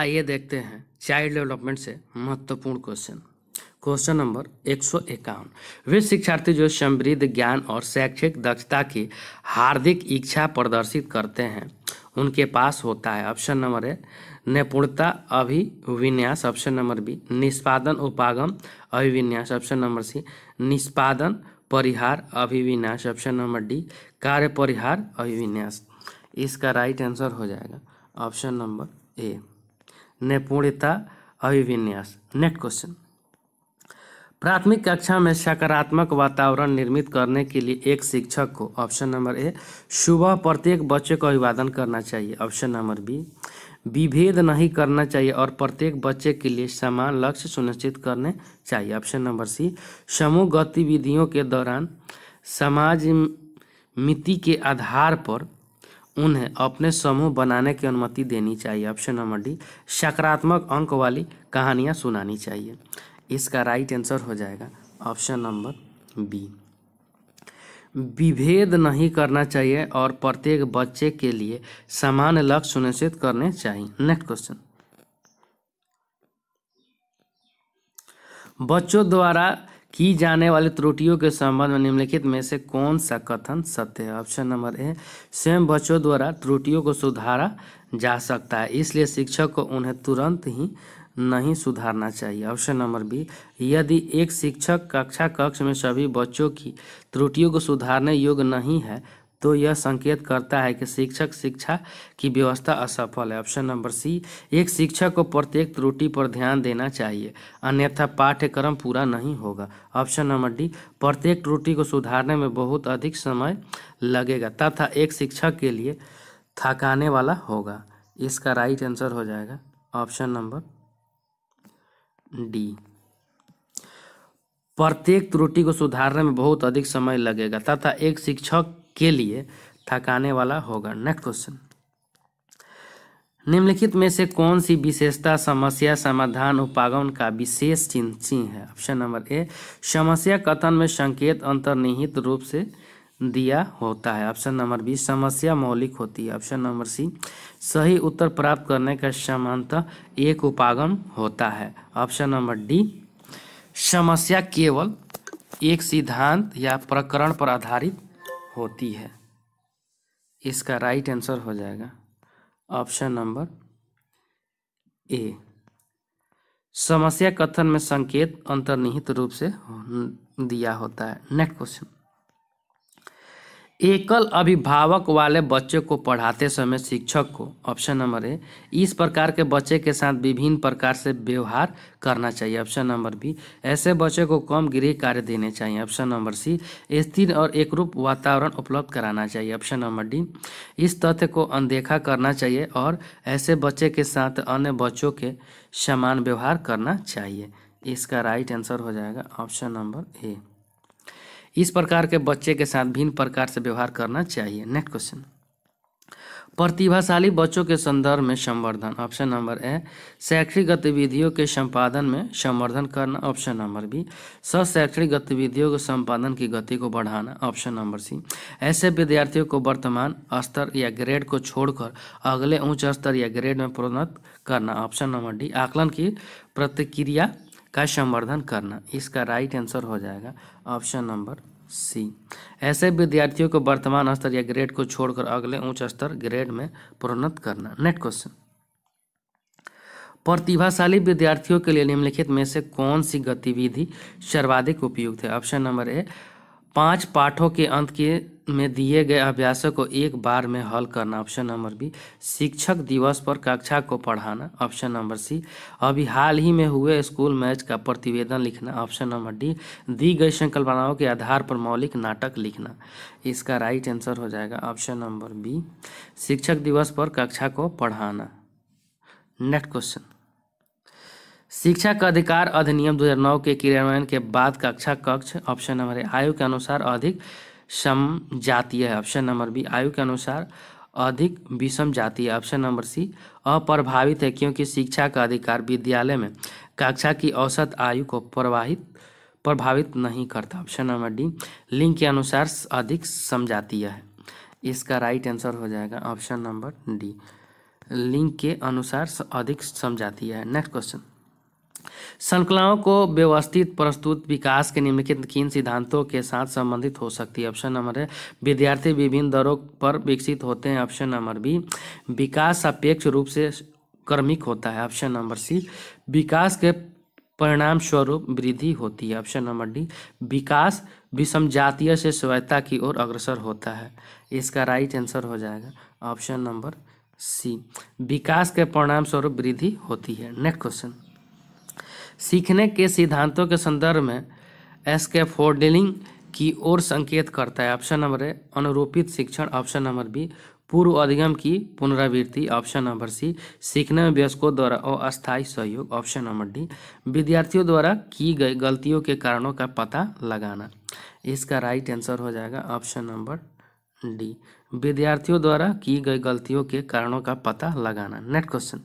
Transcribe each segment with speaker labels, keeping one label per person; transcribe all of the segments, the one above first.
Speaker 1: आइए देखते हैं चाइल्ड डेवलपमेंट से महत्वपूर्ण क्वेश्चन क्वेश्चन नंबर एक सौ इक्यावन वे शिक्षार्थी जो समृद्ध ज्ञान और शैक्षिक दक्षता की हार्दिक इच्छा प्रदर्शित करते हैं उनके पास होता है ऑप्शन नंबर ए निपुणता अभिविन्यास ऑप्शन नंबर बी निष्पादन उपागम अभिविन्यास ऑप्शन नंबर सी निष्पादन परिहार अभिविन्यास ऑप्शन नंबर डी कार्य परिहार अभिविन्यास इसका राइट आंसर हो जाएगा ऑप्शन नंबर ए निपुणता अभिविन्यास नेक्स्ट क्वेश्चन प्राथमिक कक्षा में सकारात्मक वातावरण निर्मित करने के लिए एक शिक्षक को ऑप्शन नंबर ए सुबह प्रत्येक बच्चे को अभिवादन करना चाहिए ऑप्शन नंबर बी विभेद नहीं करना चाहिए और प्रत्येक बच्चे के लिए समान लक्ष्य सुनिश्चित करने चाहिए ऑप्शन नंबर सी समूह गतिविधियों के दौरान समाज मिति के आधार पर उन्हें अपने समूह बनाने की अनुमति देनी चाहिए ऑप्शन नंबर डी सकारात्मक अंक वाली कहानियाँ सुनानी चाहिए इसका राइट आंसर हो जाएगा ऑप्शन नंबर बी विभेद नहीं करना चाहिए और प्रत्येक बच्चे के लिए समान लक्ष्य सुनिश्चित करने चाहिए नेक्स्ट क्वेश्चन बच्चों द्वारा की जाने वाली त्रुटियों के संबंध में निम्नलिखित में से कौन सा कथन सत्य है ऑप्शन नंबर ए स्वयं बच्चों द्वारा त्रुटियों को सुधारा जा सकता है इसलिए शिक्षक को उन्हें तुरंत ही नहीं सुधारना चाहिए ऑप्शन नंबर बी यदि एक शिक्षक कक्षा कक्ष में सभी बच्चों की त्रुटियों को सुधारने योग्य नहीं है तो यह संकेत करता है कि शिक्षक शिक्षा की व्यवस्था असफल है ऑप्शन नंबर सी एक शिक्षक को प्रत्येक त्रुटि पर ध्यान देना चाहिए अन्यथा पाठ्यक्रम पूरा नहीं होगा ऑप्शन नंबर डी प्रत्येक त्रुटि को सुधारने में बहुत अधिक समय लगेगा तथा एक शिक्षक के लिए थकाने वाला होगा इसका राइट आंसर हो जाएगा ऑप्शन नंबर डी प्रत्येक त्रुटि को सुधारने में बहुत अधिक समय लगेगा तथा एक शिक्षक के लिए थकाने वाला होगा नेक्स्ट क्वेश्चन निम्नलिखित में से कौन सी विशेषता समस्या समाधान उपागम का विशेष चिन्ह है ऑप्शन नंबर ए समस्या कथन में संकेत अंतर्निहित रूप से दिया होता है ऑप्शन नंबर बी समस्या मौलिक होती है ऑप्शन नंबर सी सही उत्तर प्राप्त करने का समानता एक उपागम होता है ऑप्शन नंबर डी समस्या केवल एक सिद्धांत या प्रकरण पर आधारित होती है इसका राइट आंसर हो जाएगा ऑप्शन नंबर ए समस्या कथन में संकेत अंतर्निहित रूप से दिया होता है नेक्स्ट क्वेश्चन एकल अभिभावक वाले बच्चे को पढ़ाते समय शिक्षक को ऑप्शन नंबर ए इस प्रकार के बच्चे के साथ विभिन्न प्रकार से व्यवहार करना चाहिए ऑप्शन नंबर बी ऐसे बच्चे को कम गृह कार्य देने चाहिए ऑप्शन नंबर सी स्थिर और एकरूप वातावरण उपलब्ध कराना चाहिए ऑप्शन नंबर डी इस तथ्य को अनदेखा करना चाहिए और ऐसे बच्चे के साथ अन्य बच्चों के समान व्यवहार करना चाहिए इसका राइट आंसर हो जाएगा ऑप्शन नंबर ए इस प्रकार के बच्चे के साथ भिन्न प्रकार से व्यवहार करना चाहिए नेक्स्ट क्वेश्चन प्रतिभाशाली बच्चों के संदर्भ में संवर्धन ऑप्शन नंबर ए शैक्षणिक गतिविधियों के संपादन में संवर्धन करना ऑप्शन नंबर बी सशैक्षणिक गतिविधियों के संपादन की गति को बढ़ाना ऑप्शन नंबर सी ऐसे विद्यार्थियों को वर्तमान स्तर या ग्रेड को छोड़कर अगले उच्च स्तर या ग्रेड में प्रोन्नत करना ऑप्शन नंबर डी आकलन की प्रतिक्रिया का संवर्धन करना इसका राइट आंसर हो जाएगा ऑप्शन नंबर सी ऐसे विद्यार्थियों को वर्तमान स्तर या ग्रेड को छोड़कर अगले उच्च स्तर ग्रेड में प्रोन्नत करना नेक्स्ट क्वेश्चन प्रतिभाशाली विद्यार्थियों के लिए निम्नलिखित में से कौन सी गतिविधि सर्वाधिक उपयुक्त है ऑप्शन नंबर ए पांच पाठों के अंत के में दिए गए अभ्यासों को एक बार में हल करना ऑप्शन नंबर बी शिक्षक दिवस पर कक्षा को पढ़ाना ऑप्शन नंबर सी अभी हाल ही में हुए स्कूल मैच का प्रतिवेदन लिखना ऑप्शन नंबर डी दी गई संकल्पनाओं के आधार पर मौलिक नाटक लिखना इसका राइट आंसर हो जाएगा ऑप्शन नंबर बी शिक्षक दिवस पर कक्षा को पढ़ाना नेक्स्ट क्वेश्चन शिक्षा का अधिकार अधिनियम 2009 के क्रियान्वयन के बाद कक्षा कक्ष ऑप्शन नंबर आयु के अनुसार अधिक सम जातीय है ऑप्शन नंबर बी आयु के अनुसार अधिक विषम जातीय ऑप्शन नंबर सी अप्रभावित है क्योंकि शिक्षा का अधिकार विद्यालय में कक्षा की औसत आयु को प्रवाहित प्रभावित नहीं करता ऑप्शन नंबर डी लिंग के अनुसार अधिक समजातीय है इसका राइट आंसर हो जाएगा ऑप्शन नंबर डी लिंग के अनुसार अधिक समझाती है नेक्स्ट क्वेश्चन श्रृंखलाओं को व्यवस्थित प्रस्तुत विकास के निम्नलिखित किन सिद्धांतों के साथ संबंधित हो सकती है ऑप्शन नंबर है विद्यार्थी विभिन्न दरों पर विकसित होते हैं ऑप्शन नंबर बी विकास सापेक्ष रूप से कर्मिक होता है ऑप्शन नंबर सी विकास के परिणाम स्वरूप वृद्धि होती है ऑप्शन नंबर डी विकास विषम जातीय से स्वयत्ता की ओर अग्रसर होता है इसका राइट आंसर हो जाएगा ऑप्शन नंबर सी विकास के परिणाम स्वरूप वृद्धि होती है नेक्स्ट क्वेश्चन सीखने के सिद्धांतों के संदर्भ में एस्केफोल्डिंग की ओर संकेत करता है ऑप्शन नंबर ए अनुरूपित शिक्षण ऑप्शन नंबर बी पूर्व अधिगम की पुनरावृत्ति ऑप्शन नंबर सी सीखने में व्यस्कों द्वारा अस्थायी सहयोग ऑप्शन नंबर डी विद्यार्थियों द्वारा की गई गलतियों के कारणों का पता लगाना इसका राइट आंसर हो जाएगा ऑप्शन नंबर डी विद्यार्थियों द्वारा की गई गलतियों के कारणों का पता लगाना नेक्स्ट क्वेश्चन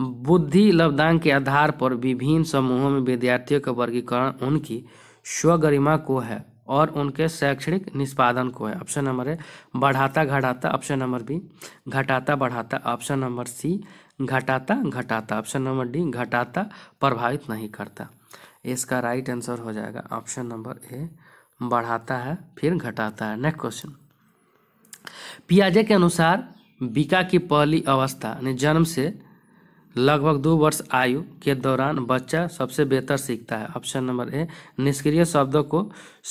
Speaker 1: बुद्धि लब्धांक के आधार पर विभिन्न समूहों में विद्यार्थियों का वर्गीकरण उनकी स्वगरिमा को है और उनके शैक्षणिक निष्पादन को है ऑप्शन नंबर ए बढ़ाता घटाता ऑप्शन नंबर बी घटाता बढ़ाता ऑप्शन नंबर सी घटाता घटाता ऑप्शन नंबर डी घटाता प्रभावित नहीं करता इसका राइट आंसर हो जाएगा ऑप्शन नंबर ए बढ़ाता है फिर घटाता है नेक्स्ट क्वेश्चन पियाजे के अनुसार बिका की पहली अवस्था यानी जन्म से लगभग दो वर्ष आयु के दौरान बच्चा सबसे बेहतर सीखता है ऑप्शन नंबर ए निष्क्रिय शब्दों को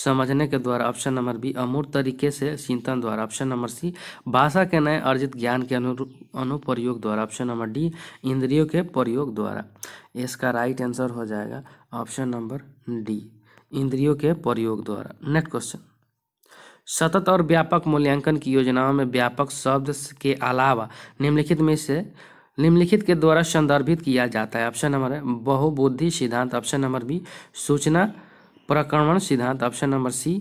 Speaker 1: समझने के द्वारा ऑप्शन नंबर बी अमूर्त तरीके से चिंतन द्वारा ऑप्शन नंबर सी भाषा के नए अर्जित ज्ञान के अनु अनुप्रयोग द्वारा ऑप्शन नंबर डी इंद्रियों के प्रयोग द्वारा इसका राइट आंसर हो जाएगा ऑप्शन नंबर डी इंद्रियों के प्रयोग द्वारा नेक्स्ट क्वेश्चन सतत और व्यापक मूल्यांकन की योजनाओं में व्यापक शब्द के अलावा निम्नलिखित में से निम्नलिखित के द्वारा संदर्भित किया जाता है ऑप्शन नंबर बहुबुद्धि सिद्धांत ऑप्शन नंबर बी सूचना प्रक्रमण सिद्धांत option number C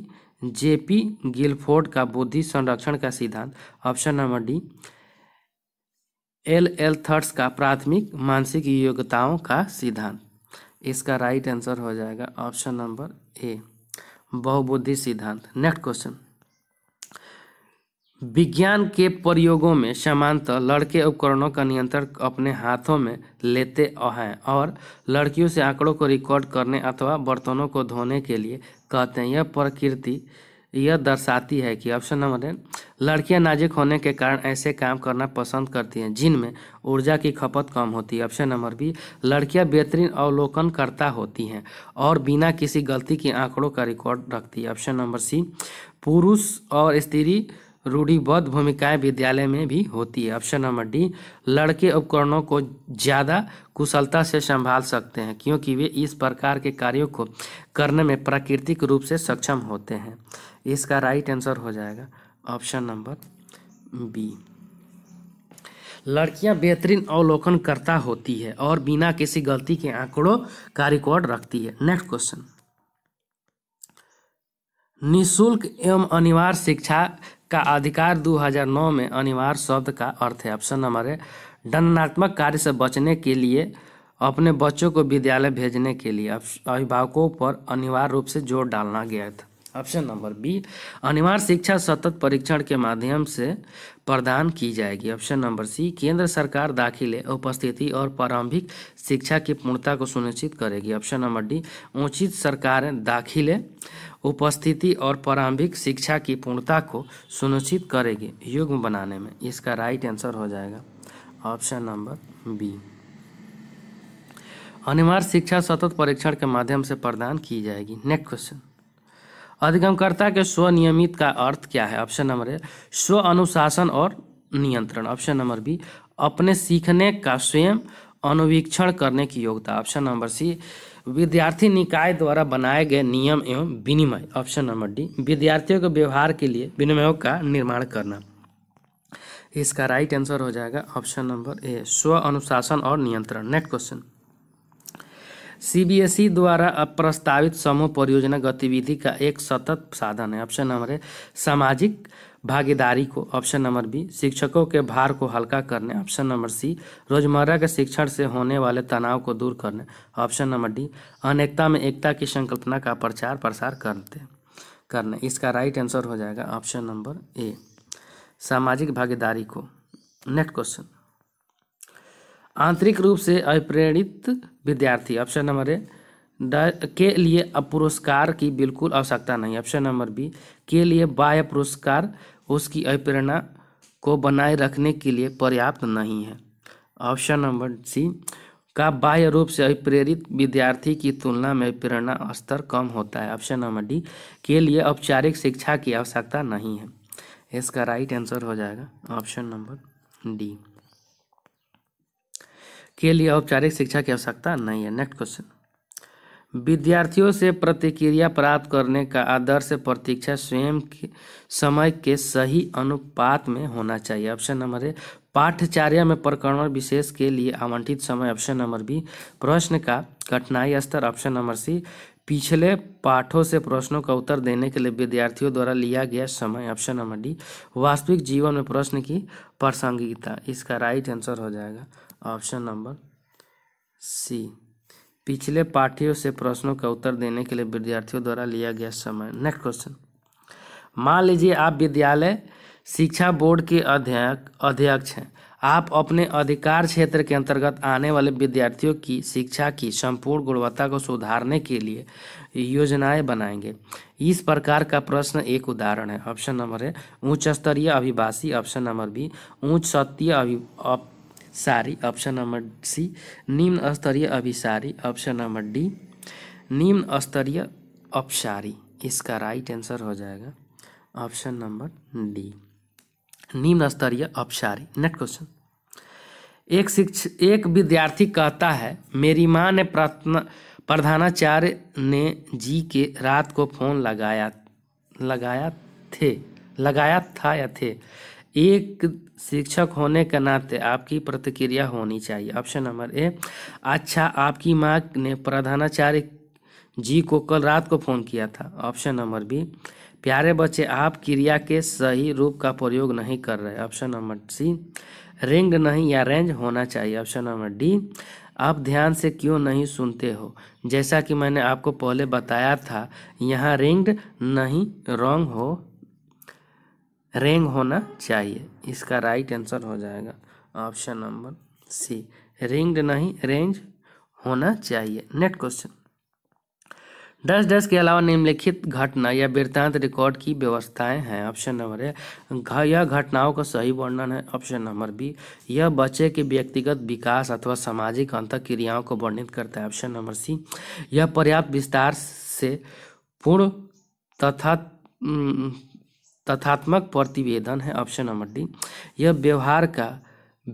Speaker 1: JP Guilford का बुद्धि संरक्षण का सिद्धांत option number D L L Thurstone का प्राथमिक मानसिक योग्यताओं का सिद्धांत इसका राइट आंसर हो जाएगा ऑप्शन नंबर ए बहुबुद्धि सिद्धांत नेक्स्ट क्वेश्चन विज्ञान के प्रयोगों में सामान्यतः लड़के उपकरणों का नियंत्रण अपने हाथों में लेते हैं और लड़कियों से आंकड़ों को रिकॉर्ड करने अथवा बर्तनों को धोने के लिए कहते हैं यह प्रकृति यह दर्शाती है कि ऑप्शन नंबर एन लड़कियां नाजुक होने के कारण ऐसे काम करना पसंद करती हैं जिनमें ऊर्जा की खपत कम होती है ऑप्शन नंबर बी लड़कियां बेहतरीन अवलोकनकर्ता होती हैं और बिना किसी गलती के आंकड़ों का रिकॉर्ड रखती है ऑप्शन नंबर सी पुरुष और स्त्री रूढ़िबद्ध भूमिकाएं विद्यालय में भी होती है ऑप्शन नंबर डी लड़के उपकरणों को ज़्यादा कुशलता से संभाल सकते हैं क्योंकि वे इस प्रकार के कार्यों को करने में प्राकृतिक रूप से सक्षम होते हैं इसका राइट आंसर हो जाएगा ऑप्शन नंबर बी लड़कियां बेहतरीन अवलोकनकर्ता होती है और बिना किसी गलती के आंकड़ों का रिकॉर्ड रखती है नेक्स्ट क्वेश्चन निशुल्क एवं अनिवार्य शिक्षा का अधिकार 2009 में अनिवार्य शब्द का अर्थ है ऑप्शन नंबर ए दंडनात्मक कार्य से बचने के लिए अपने बच्चों को विद्यालय भेजने के लिए अभिभावकों पर अनिवार्य रूप से जोर डालना गया था ऑप्शन नंबर बी अनिवार्य शिक्षा सतत परीक्षण के माध्यम से प्रदान की जाएगी ऑप्शन नंबर सी केंद्र सरकार दाखिले उपस्थिति और प्रारंभिक शिक्षा की पूर्णता को सुनिश्चित करेगी ऑप्शन नंबर डी उचित सरकार दाखिले उपस्थिति और प्रारंभिक शिक्षा की पूर्णता को सुनिश्चित करेगी युग्म बनाने में इसका राइट आंसर हो जाएगा ऑप्शन नंबर बी अनिवार्य शिक्षा सतत परीक्षण के माध्यम से प्रदान की जाएगी नेक्स्ट क्वेश्चन अधिगमकर्ता के स्वनियमित का अर्थ क्या है ऑप्शन नंबर ए स्व अनुशासन और नियंत्रण ऑप्शन नंबर बी अपने सीखने का स्वयं अनुवीक्षण करने की योग्यता ऑप्शन नंबर सी विद्यार्थी निकाय द्वारा बनाए गए नियम एवं विनिमय ऑप्शन नंबर डी विद्यार्थियों के व्यवहार के लिए विनिमयों का निर्माण करना इसका राइट आंसर हो जाएगा ऑप्शन नंबर ए स्व अनुशासन और नियंत्रण नेक्स्ट क्वेश्चन सीबीएसई द्वारा प्रस्तावित समूह परियोजना गतिविधि का एक सतत साधन है ऑप्शन नंबर ए सामाजिक भागीदारी को ऑप्शन नंबर बी शिक्षकों के भार को हल्का करने ऑप्शन नंबर सी रोजमर्रा के शिक्षण से होने वाले तनाव को दूर करने ऑप्शन नंबर डी अनेकता में एकता की संकल्पना का प्रचार प्रसार करते करने इसका राइट आंसर हो जाएगा ऑप्शन नंबर ए सामाजिक भागीदारी को नेक्स्ट क्वेश्चन आंतरिक रूप से अप्रेरित विद्यार्थी ऑप्शन नंबर ए के लिए पुरस्कार की बिल्कुल आवश्यकता नहीं ऑप्शन नंबर बी के लिए बाह्य पुरस्कार उसकी अप्रेरणा को बनाए रखने के लिए पर्याप्त नहीं है ऑप्शन नंबर सी का बाह्य रूप से अभिप्रेरित विद्यार्थी की तुलना में प्रेरणा स्तर कम होता है ऑप्शन नंबर डी के लिए औपचारिक शिक्षा की आवश्यकता नहीं है इसका राइट आंसर हो जाएगा ऑप्शन नंबर डी के लिए औपचारिक शिक्षा की आवश्यकता नहीं है नेक्स्ट क्वेश्चन विद्यार्थियों से प्रतिक्रिया प्राप्त करने का आदर्श प्रतीक्षा स्वयं के समय के सही अनुपात में होना चाहिए ऑप्शन नंबर ए पाठचार्य में प्रकरण विशेष के लिए आवंटित समय ऑप्शन नंबर बी प्रश्न का कठिनाई स्तर ऑप्शन नंबर सी पिछले पाठों से प्रश्नों का उत्तर देने के लिए विद्यार्थियों द्वारा लिया गया समय ऑप्शन नंबर डी वास्तविक जीवन में प्रश्न की प्रासंगिकता इसका राइट आंसर हो जाएगा ऑप्शन नंबर सी पिछले पाठ्यों से प्रश्नों का उत्तर देने के लिए विद्यार्थियों द्वारा लिया गया समय नेक्स्ट क्वेश्चन मान लीजिए आप विद्यालय शिक्षा बोर्ड के अध्यक्ष अध्यक्ष हैं आप अपने अधिकार क्षेत्र के अंतर्गत आने वाले विद्यार्थियों की शिक्षा की संपूर्ण गुणवत्ता को सुधारने के लिए योजनाएं बनाएंगे इस प्रकार का प्रश्न एक उदाहरण है ऑप्शन नंबर है उच्च स्तरीय अभिभाषी ऑप्शन नंबर बी उच्च सत्य अभि सारी ऑप्शन नंबर सी निम्न स्तरीय अभिसारी ऑप्शन नंबर डी निम्न स्तरीय अपसारी इसका राइट आंसर हो जाएगा ऑप्शन नंबर डी निम्न स्तरीय अपसारी नेक्स्ट क्वेश्चन एक शिक्ष एक विद्यार्थी कहता है मेरी माँ ने प्रार्थना प्रधानाचार्य ने जी के रात को फोन लगाया लगाया थे लगाया था या थे एक शिक्षक होने के नाते आपकी प्रतिक्रिया होनी चाहिए ऑप्शन नंबर ए अच्छा आपकी माँ ने प्रधानाचार्य जी को कल रात को फ़ोन किया था ऑप्शन नंबर बी प्यारे बच्चे आप क्रिया के सही रूप का प्रयोग नहीं कर रहे ऑप्शन नंबर सी रिंग नहीं या रेंज होना चाहिए ऑप्शन नंबर डी आप ध्यान से क्यों नहीं सुनते हो जैसा कि मैंने आपको पहले बताया था यहाँ रिंग नहीं रॉन्ग हो रेंग होना चाहिए इसका राइट आंसर हो जाएगा ऑप्शन नंबर सी रिंग्ड नहीं रेंज होना चाहिए नेक्स्ट क्वेश्चन दस दस के अलावा निम्नलिखित घटना या वृत्तांत रिकॉर्ड की व्यवस्थाएं हैं ऑप्शन नंबर ए यह घटनाओं का सही वर्णन है ऑप्शन नंबर बी यह बच्चे के व्यक्तिगत विकास अथवा सामाजिक अंत क्रियाओं को वर्णित करता है ऑप्शन नंबर सी यह पर्याप्त विस्तार से पूर्ण तथा तथात्मक प्रतिवेदन है ऑप्शन नंबर डी यह व्यवहार का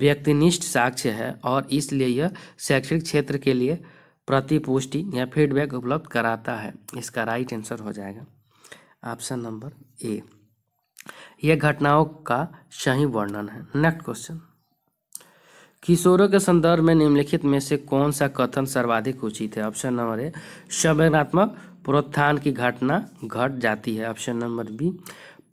Speaker 1: व्यक्तिनिष्ठ साक्ष्य है और इसलिए यह शैक्षणिक क्षेत्र के लिए प्रतिपुष्टि या फीडबैक उपलब्ध कराता है इसका राइट आंसर हो जाएगा ऑप्शन नंबर ए यह घटनाओं का सही वर्णन है नेक्स्ट क्वेश्चन किशोरों के संदर्भ में निम्नलिखित में से कौन सा कथन सर्वाधिक उचित है ऑप्शन नंबर ए संवेदनात्मक प्रोत्थान की घटना घट जाती है ऑप्शन नंबर बी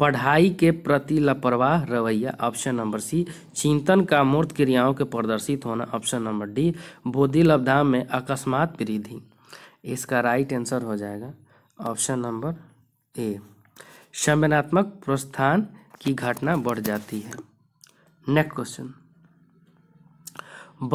Speaker 1: पढ़ाई के प्रति लापरवाह रवैया ऑप्शन नंबर सी चिंतन का मूर्त क्रियाओं के प्रदर्शित होना ऑप्शन नंबर डी बोधि लब्धाम में अकस्मात वृद्धि इसका राइट आंसर हो जाएगा ऑप्शन नंबर ए संवेनात्मक प्रोत्साहन की घटना बढ़ जाती है नेक्स्ट क्वेश्चन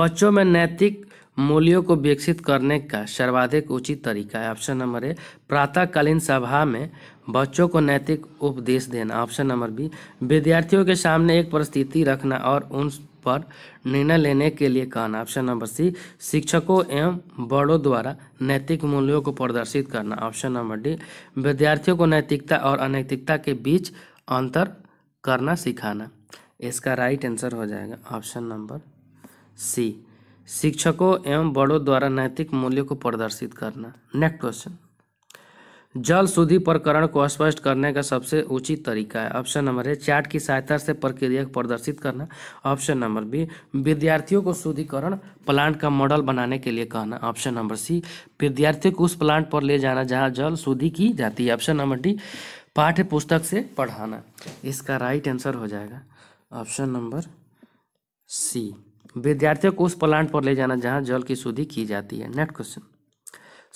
Speaker 1: बच्चों में नैतिक मूल्यों को विकसित करने का सर्वाधिक उचित तरीका है ऑप्शन नंबर ए प्रातःकालीन सभा में बच्चों को नैतिक उपदेश देना ऑप्शन नंबर बी विद्यार्थियों के सामने एक परिस्थिति रखना और उन पर निर्णय लेने के लिए कहना ऑप्शन नंबर सी शिक्षकों एवं बड़ों द्वारा नैतिक मूल्यों को प्रदर्शित करना ऑप्शन नंबर डी विद्यार्थियों को नैतिकता और अनैतिकता के बीच अंतर करना सिखाना इसका राइट आंसर हो जाएगा ऑप्शन नंबर सी शिक्षकों एवं बड़ों द्वारा नैतिक मूल्यों को प्रदर्शित करना नेक्स्ट क्वेश्चन जल शुद्धि प्रकरण को स्पष्ट करने का सबसे उचित तरीका है ऑप्शन नंबर ए चार्ट की सहायता से प्रक्रिया को प्रदर्शित करना ऑप्शन नंबर बी विद्यार्थियों को शुद्धिकरण प्लांट का मॉडल बनाने के लिए कहना ऑप्शन नंबर सी विद्यार्थियों को उस प्लांट पर ले जाना जहां जल शुद्धि की जाती है ऑप्शन नंबर डी पाठ्य पुस्तक से पढ़ाना इसका राइट आंसर हो जाएगा ऑप्शन नंबर सी विद्यार्थियों को उस प्लांट पर ले जाना जहाँ जल की शुद्धि की जाती है नेक्स्ट क्वेश्चन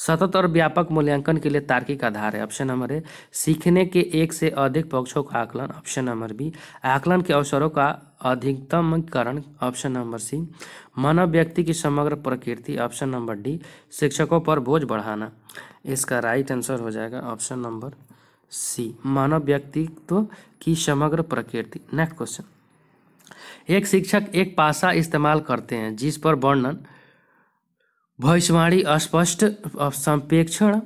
Speaker 1: सतत और व्यापक मूल्यांकन के लिए तार्किक आधार है ऑप्शन नंबर ए सीखने के एक से अधिक पक्षों का आकलन ऑप्शन नंबर बी आकलन के अवसरों का अधिकतमकरण ऑप्शन नंबर सी मानव व्यक्ति की समग्र प्रकृति ऑप्शन नंबर डी शिक्षकों पर बोझ बढ़ाना इसका राइट आंसर हो जाएगा ऑप्शन नंबर सी मानव व्यक्तित्व की समग्र प्रकृति नेक्स्ट क्वेश्चन एक शिक्षक एक पासा इस्तेमाल करते हैं जिस पर वर्णन भविष्यवाणी स्पष्ट संप्रेक्षण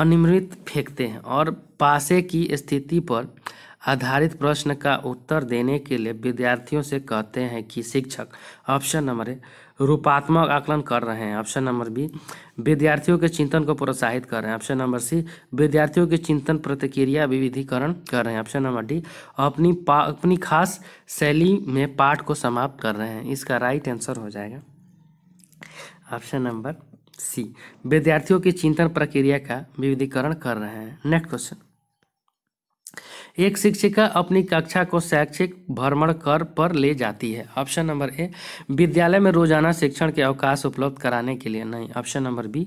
Speaker 1: अनिमृत फेंकते हैं और पासे की स्थिति पर आधारित प्रश्न का उत्तर देने के लिए विद्यार्थियों से कहते हैं कि शिक्षक ऑप्शन नंबर ए रूपात्मक आकलन कर रहे हैं ऑप्शन नंबर बी विद्यार्थियों के चिंतन को प्रोत्साहित कर रहे हैं ऑप्शन नंबर सी विद्यार्थियों के चिंतन प्रतिक्रिया विविधीकरण कर रहे हैं ऑप्शन नंबर डी अपनी अपनी खास शैली में पाठ को समाप्त कर रहे हैं इसका राइट आंसर हो जाएगा ऑप्शन नंबर सी विद्यार्थियों की चिंतन प्रक्रिया का विविधीकरण कर रहे हैं नेक्स्ट क्वेश्चन एक शिक्षिका अपनी कक्षा को शैक्षिक भ्रमण कर पर ले जाती है ऑप्शन नंबर ए विद्यालय में रोजाना शिक्षण के अवकाश उपलब्ध कराने के लिए नहीं ऑप्शन नंबर बी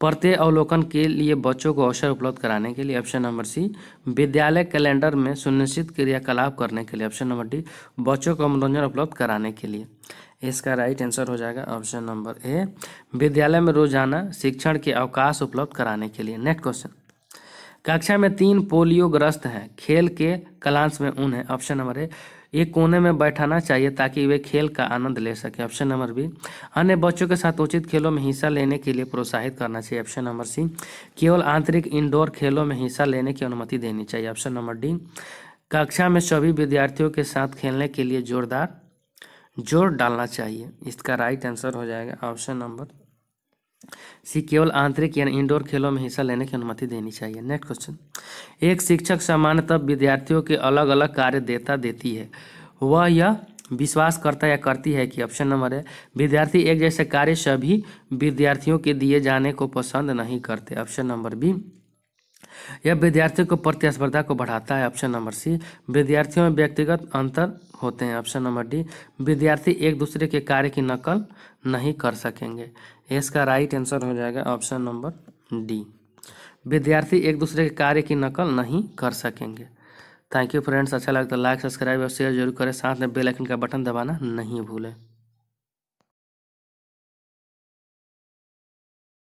Speaker 1: प्रत्यय अवलोकन के लिए बच्चों को अवसर उपलब्ध कराने के लिए ऑप्शन नंबर सी विद्यालय कैलेंडर में सुनिश्चित क्रियाकलाप करने के लिए ऑप्शन नंबर डी बच्चों को मनोरंजन उपलब्ध कराने के लिए इसका राइट आंसर हो जाएगा ऑप्शन नंबर ए विद्यालय में रोजाना शिक्षण के अवकाश उपलब्ध कराने के लिए नेक्स्ट क्वेश्चन कक्षा में तीन पोलियो ग्रस्त हैं खेल के कलांश में उन है ऑप्शन नंबर ए एक कोने में बैठाना चाहिए ताकि वे खेल का आनंद ले सकें ऑप्शन नंबर बी अन्य बच्चों के साथ उचित खेलों में हिस्सा लेने के लिए प्रोत्साहित करना चाहिए ऑप्शन नंबर सी केवल आंतरिक इंडोर खेलों में हिस्सा लेने की अनुमति देनी चाहिए ऑप्शन नंबर डी कक्षा में सभी विद्यार्थियों के साथ खेलने के लिए जोरदार जोर डालना चाहिए इसका राइट आंसर हो जाएगा ऑप्शन नंबर सी केवल आंतरिक यानी इंडोर खेलों में हिस्सा लेने की अनुमति देनी चाहिए नेक्स्ट क्वेश्चन एक शिक्षक सामान्यतः विद्यार्थियों के अलग अलग कार्य देता देती है वह यह विश्वास करता या करती है कि ऑप्शन नंबर है विद्यार्थी एक जैसे कार्य सभी विद्यार्थियों के दिए जाने को पसंद नहीं करते ऑप्शन नंबर बी यह विद्यार्थियों को प्रतिस्पर्धा को बढ़ाता है ऑप्शन नंबर सी विद्यार्थियों में व्यक्तिगत अंतर होते हैं ऑप्शन नंबर डी विद्यार्थी एक दूसरे के कार्य की नकल नहीं कर सकेंगे इसका राइट आंसर हो जाएगा ऑप्शन नंबर डी विद्यार्थी एक दूसरे के कार्य की नकल नहीं कर सकेंगे थैंक यू फ्रेंड्स अच्छा लगता है लाइक सब्सक्राइब और शेयर जरूर करें साथ में बेल आइकन का बटन दबाना नहीं भूलें